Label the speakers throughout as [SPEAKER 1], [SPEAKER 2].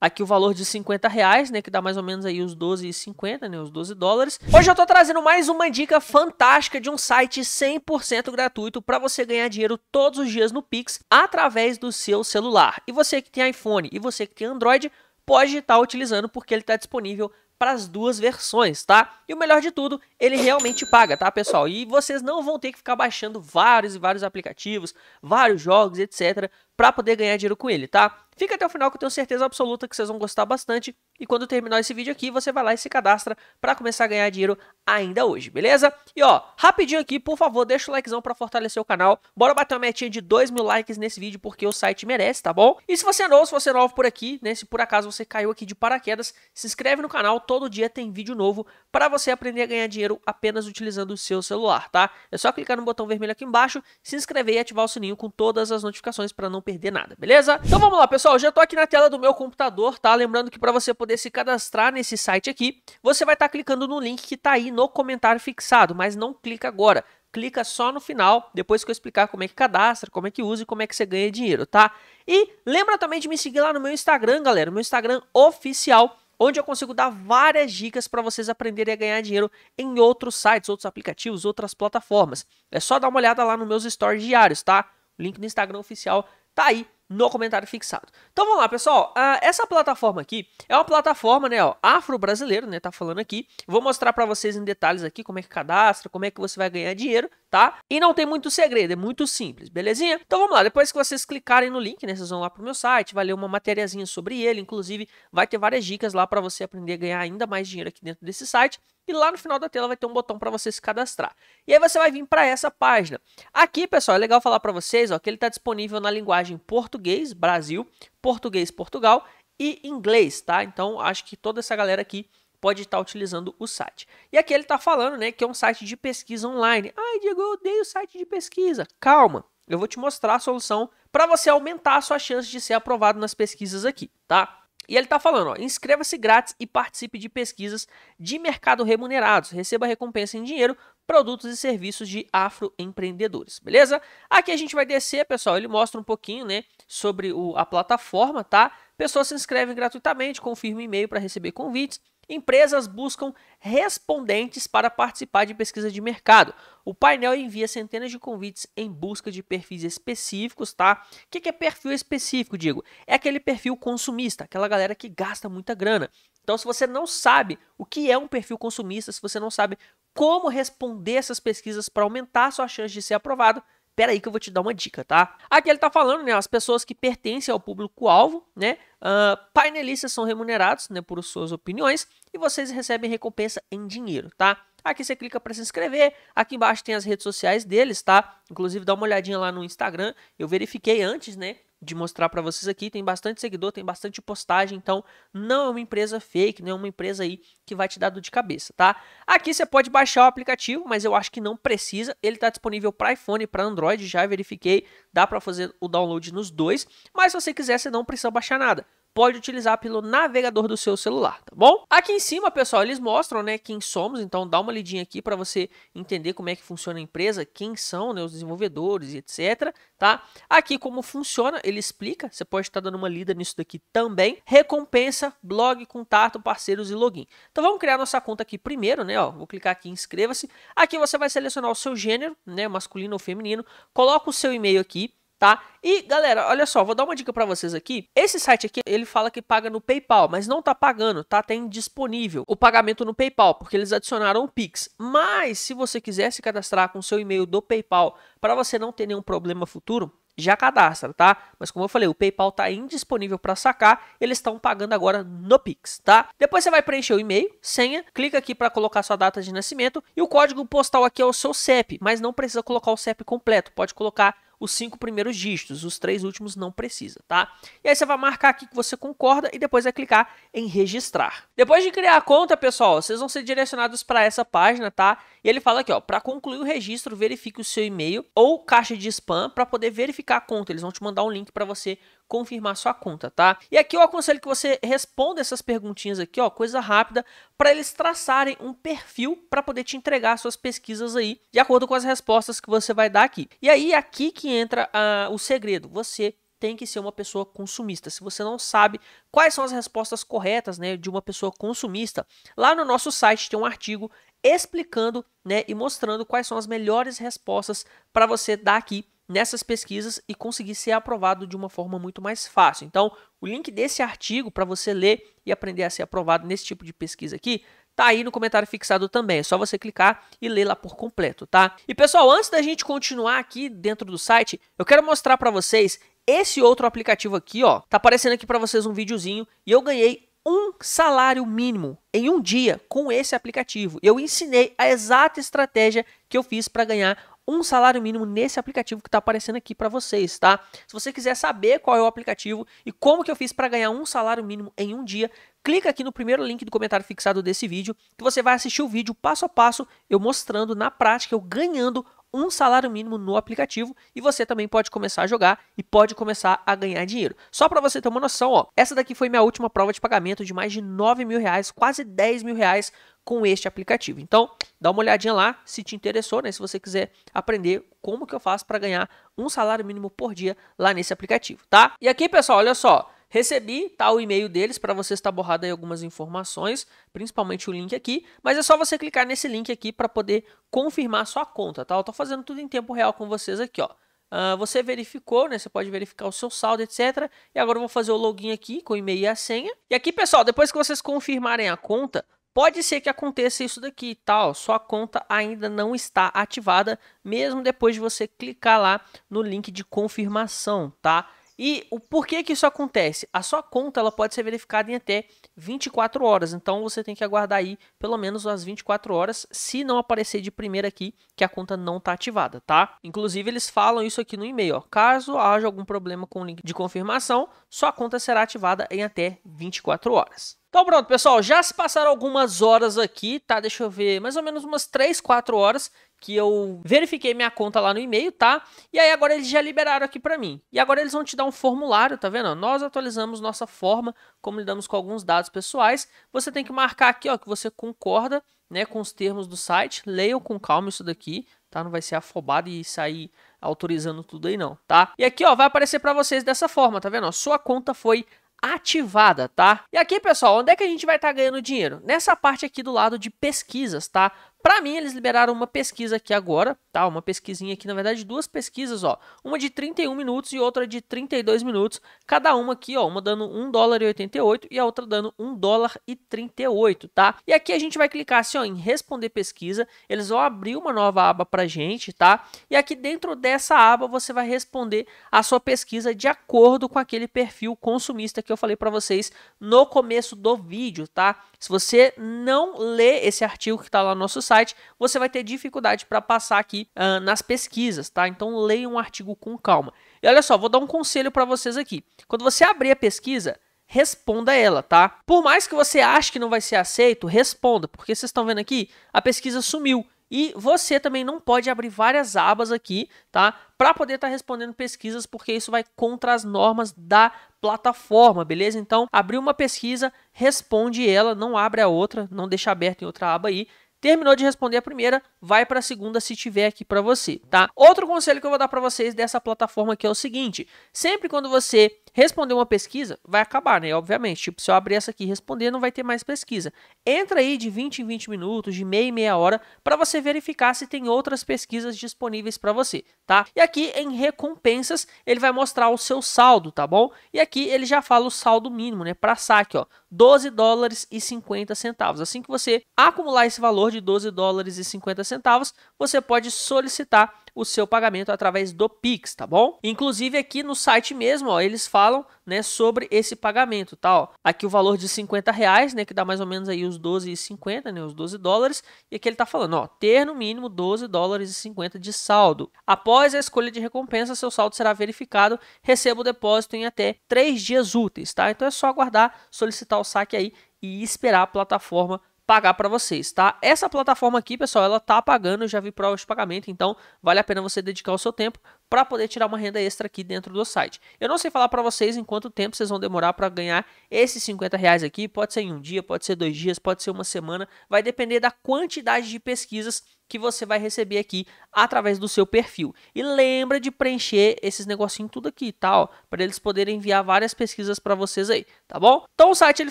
[SPEAKER 1] Aqui o valor de 50 reais, né, que dá mais ou menos aí os 12,50, né, os 12 dólares. Hoje eu tô trazendo mais uma dica fantástica de um site 100% gratuito para você ganhar dinheiro todos os dias no Pix através do seu celular. E você que tem iPhone e você que tem Android pode estar tá utilizando porque ele está disponível para as duas versões, tá? E o melhor de tudo, ele realmente paga, tá, pessoal? E vocês não vão ter que ficar baixando vários e vários aplicativos, vários jogos, etc, para poder ganhar dinheiro com ele, tá? Fica até o final que eu tenho certeza absoluta que vocês vão gostar bastante e quando terminar esse vídeo aqui, você vai lá e se cadastra para começar a ganhar dinheiro ainda hoje, beleza? E ó, rapidinho aqui, por favor, deixa o likezão para fortalecer o canal, bora bater uma metinha de 2 mil likes nesse vídeo porque o site merece, tá bom? E se você é novo, se você é novo por aqui, né, se por acaso você caiu aqui de paraquedas, se inscreve no canal, todo dia tem vídeo novo para você aprender a ganhar dinheiro dinheiro apenas utilizando o seu celular, tá? É só clicar no botão vermelho aqui embaixo, se inscrever e ativar o sininho com todas as notificações para não perder nada, beleza? Então vamos lá, pessoal, já estou aqui na tela do meu computador, tá? Lembrando que para você poder se cadastrar nesse site aqui, você vai estar tá clicando no link que está aí no comentário fixado, mas não clica agora clica só no final, depois que eu explicar como é que cadastra, como é que usa e como é que você ganha dinheiro, tá? E lembra também de me seguir lá no meu Instagram, galera, meu Instagram oficial, onde eu consigo dar várias dicas para vocês aprenderem a ganhar dinheiro em outros sites, outros aplicativos, outras plataformas. É só dar uma olhada lá nos meus stories diários, tá? O link no Instagram oficial tá aí no comentário fixado. Então vamos lá, pessoal. Ah, essa plataforma aqui é uma plataforma né, afro-brasileira, né? Tá falando aqui. Vou mostrar para vocês em detalhes aqui como é que cadastra, como é que você vai ganhar dinheiro, tá? E não tem muito segredo, é muito simples, belezinha? Então vamos lá, depois que vocês clicarem no link, né? Vocês vão lá pro meu site, vai ler uma materiazinha sobre ele, inclusive vai ter várias dicas lá para você aprender a ganhar ainda mais dinheiro aqui dentro desse site e lá no final da tela vai ter um botão para você se cadastrar. E aí você vai vir para essa página. Aqui, pessoal, é legal falar para vocês ó, que ele está disponível na linguagem português, Brasil, português, Portugal e inglês, tá? Então, acho que toda essa galera aqui pode estar tá utilizando o site. E aqui ele está falando né, que é um site de pesquisa online. Ai, Diego, eu odeio site de pesquisa. Calma, eu vou te mostrar a solução para você aumentar a sua chance de ser aprovado nas pesquisas aqui, tá? E ele está falando, inscreva-se grátis e participe de pesquisas de mercado remunerados, receba recompensa em dinheiro, produtos e serviços de afroempreendedores, beleza? Aqui a gente vai descer, pessoal, ele mostra um pouquinho, né, sobre o, a plataforma, tá? Pessoas se inscrevem gratuitamente, confirma o e-mail para receber convites, Empresas buscam respondentes para participar de pesquisa de mercado. O painel envia centenas de convites em busca de perfis específicos, tá? O que é perfil específico, Diego? É aquele perfil consumista, aquela galera que gasta muita grana. Então, se você não sabe o que é um perfil consumista, se você não sabe como responder essas pesquisas para aumentar sua chance de ser aprovado, Espera aí que eu vou te dar uma dica, tá? Aqui ele tá falando, né, as pessoas que pertencem ao público-alvo, né, uh, painelistas são remunerados, né, por suas opiniões e vocês recebem recompensa em dinheiro, tá? Aqui você clica para se inscrever. Aqui embaixo tem as redes sociais deles, tá? Inclusive dá uma olhadinha lá no Instagram. Eu verifiquei antes, né? de mostrar para vocês aqui. Tem bastante seguidor, tem bastante postagem, então não é uma empresa fake, não é uma empresa aí que vai te dar dor de cabeça, tá? Aqui você pode baixar o aplicativo, mas eu acho que não precisa. Ele está disponível para iPhone e para Android, já verifiquei, dá para fazer o download nos dois, mas se você quiser, você não precisa baixar nada pode utilizar pelo navegador do seu celular, tá bom? Aqui em cima, pessoal, eles mostram, né, quem somos, então dá uma lidinha aqui para você entender como é que funciona a empresa, quem são, né, os desenvolvedores e etc, tá? Aqui como funciona, ele explica, você pode estar dando uma lida nisso daqui também. Recompensa, blog, contato, parceiros e login. Então vamos criar nossa conta aqui primeiro, né, ó, vou clicar aqui em inscreva-se. Aqui você vai selecionar o seu gênero, né, masculino ou feminino, coloca o seu e-mail aqui, tá? E galera, olha só, vou dar uma dica para vocês aqui. Esse site aqui, ele fala que paga no PayPal, mas não tá pagando, tá? Tem disponível o pagamento no PayPal, porque eles adicionaram o Pix. Mas se você quiser se cadastrar com seu e-mail do PayPal para você não ter nenhum problema futuro, já cadastra, tá? Mas como eu falei, o PayPal tá indisponível para sacar, eles estão pagando agora no Pix, tá? Depois você vai preencher o e-mail, senha, clica aqui para colocar sua data de nascimento e o código postal aqui é o seu CEP, mas não precisa colocar o CEP completo, pode colocar os cinco primeiros dígitos, os três últimos não precisa, tá? E aí você vai marcar aqui que você concorda e depois vai clicar em registrar. Depois de criar a conta, pessoal, vocês vão ser direcionados para essa página, tá? ele fala aqui, ó, para concluir o registro, verifique o seu e-mail ou caixa de spam para poder verificar a conta. Eles vão te mandar um link para você confirmar sua conta, tá? E aqui eu aconselho que você responda essas perguntinhas aqui, ó, coisa rápida, para eles traçarem um perfil para poder te entregar suas pesquisas aí, de acordo com as respostas que você vai dar aqui. E aí é aqui que entra uh, o segredo. Você tem que ser uma pessoa consumista. Se você não sabe quais são as respostas corretas né, de uma pessoa consumista, lá no nosso site tem um artigo explicando né, e mostrando quais são as melhores respostas para você dar aqui nessas pesquisas e conseguir ser aprovado de uma forma muito mais fácil. Então, o link desse artigo para você ler e aprender a ser aprovado nesse tipo de pesquisa aqui tá aí no comentário fixado também. É só você clicar e ler lá por completo, tá? E pessoal, antes da gente continuar aqui dentro do site, eu quero mostrar para vocês esse outro aplicativo aqui, ó. Tá aparecendo aqui para vocês um videozinho e eu ganhei um salário mínimo em um dia com esse aplicativo. Eu ensinei a exata estratégia que eu fiz para ganhar um salário mínimo nesse aplicativo que está aparecendo aqui para vocês, tá? Se você quiser saber qual é o aplicativo e como que eu fiz para ganhar um salário mínimo em um dia, clica aqui no primeiro link do comentário fixado desse vídeo, que você vai assistir o vídeo passo a passo, eu mostrando na prática, eu ganhando um salário mínimo no aplicativo e você também pode começar a jogar e pode começar a ganhar dinheiro. Só para você ter uma noção, ó, essa daqui foi minha última prova de pagamento de mais de 9 mil reais, quase 10 mil reais com este aplicativo. Então, dá uma olhadinha lá se te interessou, né? Se você quiser aprender como que eu faço para ganhar um salário mínimo por dia lá nesse aplicativo, tá? E aqui, pessoal, olha só. Recebi tá, o e-mail deles, para você estar borrado aí algumas informações, principalmente o link aqui, mas é só você clicar nesse link aqui para poder confirmar sua conta, tá? Eu tô fazendo tudo em tempo real com vocês aqui, ó. Uh, você verificou, né? Você pode verificar o seu saldo, etc. E agora eu vou fazer o login aqui com o e-mail e a senha. E aqui, pessoal, depois que vocês confirmarem a conta, Pode ser que aconteça isso daqui, tal. Tá? Sua conta ainda não está ativada, mesmo depois de você clicar lá no link de confirmação, tá? E o porquê que isso acontece? A sua conta ela pode ser verificada em até 24 horas, então você tem que aguardar aí pelo menos as 24 horas, se não aparecer de primeira aqui que a conta não está ativada, tá? Inclusive eles falam isso aqui no e-mail, ó. caso haja algum problema com o link de confirmação, sua conta será ativada em até 24 horas. Então pronto, pessoal, já se passaram algumas horas aqui, tá? Deixa eu ver, mais ou menos umas 3, 4 horas que eu verifiquei minha conta lá no e-mail, tá? E aí agora eles já liberaram aqui para mim. E agora eles vão te dar um formulário, tá vendo? Nós atualizamos nossa forma, como lidamos com alguns dados pessoais. Você tem que marcar aqui, ó, que você concorda, né, com os termos do site. Leiam com calma isso daqui, tá? Não vai ser afobado e sair autorizando tudo aí não, tá? E aqui, ó, vai aparecer para vocês dessa forma, tá vendo? sua conta foi ativada, tá? E aqui, pessoal, onde é que a gente vai estar tá ganhando dinheiro? Nessa parte aqui do lado de pesquisas, tá? Para mim, eles liberaram uma pesquisa aqui agora, tá? Uma pesquisinha aqui, na verdade, duas pesquisas, ó. Uma de 31 minutos e outra de 32 minutos. Cada uma aqui, ó, uma dando 1 dólar e 88 e a outra dando 1 dólar e 38, tá? E aqui a gente vai clicar assim, ó, em responder pesquisa. Eles vão abrir uma nova aba pra gente, tá? E aqui dentro dessa aba você vai responder a sua pesquisa de acordo com aquele perfil consumista que eu falei para vocês no começo do vídeo, tá? Se você não lê esse artigo que está lá no nosso site, você vai ter dificuldade para passar aqui uh, nas pesquisas, tá? Então leia um artigo com calma. E olha só, vou dar um conselho para vocês aqui. Quando você abrir a pesquisa, responda ela, tá? Por mais que você ache que não vai ser aceito, responda, porque vocês estão vendo aqui, a pesquisa sumiu. E você também não pode abrir várias abas aqui, tá? para poder estar tá respondendo pesquisas, porque isso vai contra as normas da plataforma, beleza? Então, abriu uma pesquisa, responde ela, não abre a outra, não deixa aberta em outra aba aí. Terminou de responder a primeira, vai para a segunda se tiver aqui para você, tá? Outro conselho que eu vou dar para vocês dessa plataforma aqui é o seguinte: sempre quando você Responder uma pesquisa vai acabar, né? Obviamente. Tipo, se eu abrir essa aqui e responder, não vai ter mais pesquisa. Entra aí de 20 em 20 minutos, de meia em meia hora, para você verificar se tem outras pesquisas disponíveis para você, tá? E aqui em recompensas, ele vai mostrar o seu saldo, tá bom? E aqui ele já fala o saldo mínimo, né? Para saque, ó, 12 dólares e 50 centavos. Assim que você acumular esse valor de 12 dólares e 50 centavos, você pode solicitar o seu pagamento através do Pix, tá bom? Inclusive aqui no site mesmo, ó, eles falam, né, sobre esse pagamento, tá? Ó, aqui o valor de 50 reais, né, que dá mais ou menos aí os 12,50, né, os 12 dólares, e aqui ele tá falando, ó, ter no mínimo 12 dólares e 50 de saldo. Após a escolha de recompensa, seu saldo será verificado, receba o depósito em até 3 dias úteis, tá? Então é só aguardar, solicitar o saque aí e esperar a plataforma pagar para vocês, tá? Essa plataforma aqui, pessoal, ela tá pagando, eu já vi provas de pagamento, então vale a pena você dedicar o seu tempo para poder tirar uma renda extra aqui dentro do site. Eu não sei falar para vocês em quanto tempo vocês vão demorar para ganhar esses 50 reais aqui, pode ser em um dia, pode ser dois dias, pode ser uma semana, vai depender da quantidade de pesquisas que você vai receber aqui através do seu perfil. E lembra de preencher esses negocinhos tudo aqui tá, tal, para eles poderem enviar várias pesquisas para vocês aí, tá bom? Então o site ele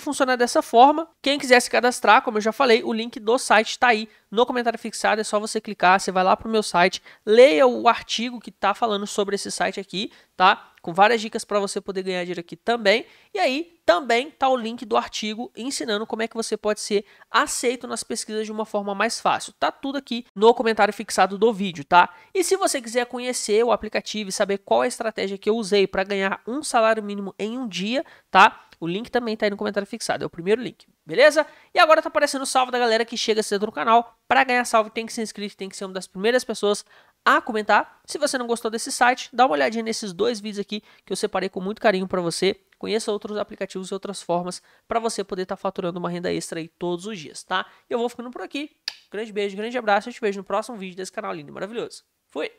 [SPEAKER 1] funciona dessa forma. Quem quiser se cadastrar, como eu já falei, o link do site está aí no comentário fixado, é só você clicar, você vai lá para o meu site, leia o artigo que está falando sobre esse site aqui, tá? com várias dicas para você poder ganhar dinheiro aqui também. E aí também tá o link do artigo ensinando como é que você pode ser aceito nas pesquisas de uma forma mais fácil. Tá tudo aqui no comentário fixado do vídeo, tá? E se você quiser conhecer o aplicativo e saber qual é a estratégia que eu usei para ganhar um salário mínimo em um dia, tá? O link também tá aí no comentário fixado, é o primeiro link, beleza? E agora tá aparecendo o salve da galera que chega cedo no canal. Para ganhar salve tem que ser inscrito, tem que ser uma das primeiras pessoas a comentar. Se você não gostou desse site, dá uma olhadinha nesses dois vídeos aqui que eu separei com muito carinho para você. Conheça outros aplicativos e outras formas para você poder estar tá faturando uma renda extra aí todos os dias, tá? Eu vou ficando por aqui. Grande beijo, grande abraço. Eu te vejo no próximo vídeo desse canal lindo e maravilhoso. Fui!